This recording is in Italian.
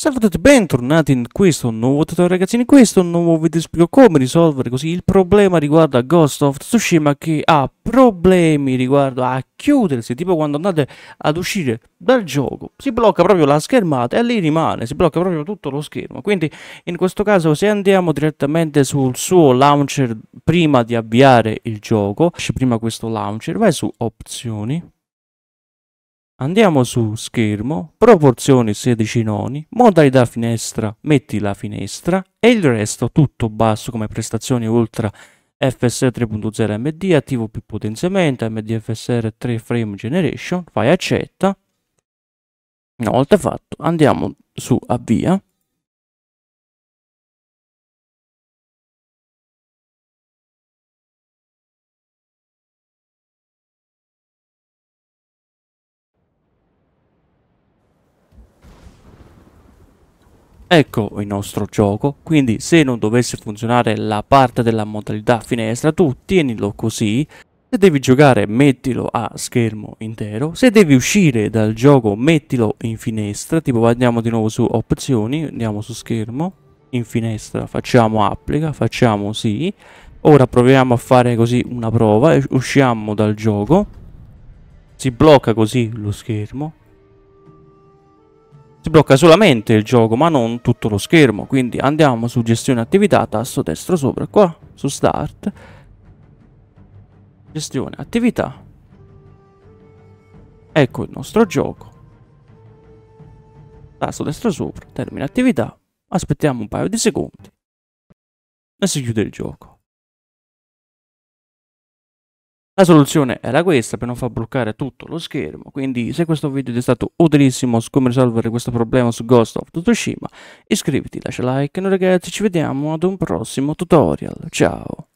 Salve a tutti, bentornati in questo nuovo tutorial ragazzi, in questo nuovo video spiego come risolvere così il problema riguardo a Ghost of Tsushima che ha problemi riguardo a chiudersi, tipo quando andate ad uscire dal gioco si blocca proprio la schermata e lì rimane, si blocca proprio tutto lo schermo, quindi in questo caso se andiamo direttamente sul suo launcher prima di avviare il gioco, prima questo launcher, vai su opzioni Andiamo su schermo, proporzioni 16 noni, modalità finestra, metti la finestra e il resto tutto basso come prestazioni ultra FSR 3.0 MD, attivo più potenziamento, MDFSR 3 frame generation, fai accetta. Una volta fatto andiamo su avvia Ecco il nostro gioco, quindi se non dovesse funzionare la parte della modalità finestra tu tienilo così, se devi giocare mettilo a schermo intero, se devi uscire dal gioco mettilo in finestra, tipo andiamo di nuovo su opzioni, andiamo su schermo, in finestra facciamo applica, facciamo sì, ora proviamo a fare così una prova, usciamo dal gioco, si blocca così lo schermo, ti blocca solamente il gioco ma non tutto lo schermo quindi andiamo su gestione attività tasto destro sopra qua su start gestione attività ecco il nostro gioco tasto destro sopra termina attività aspettiamo un paio di secondi e si chiude il gioco la soluzione era questa per non far bloccare tutto lo schermo, quindi se questo video ti è stato utilissimo su come risolvere questo problema su Ghost of Tsushima, iscriviti, lascia like e noi ragazzi ci vediamo ad un prossimo tutorial, ciao!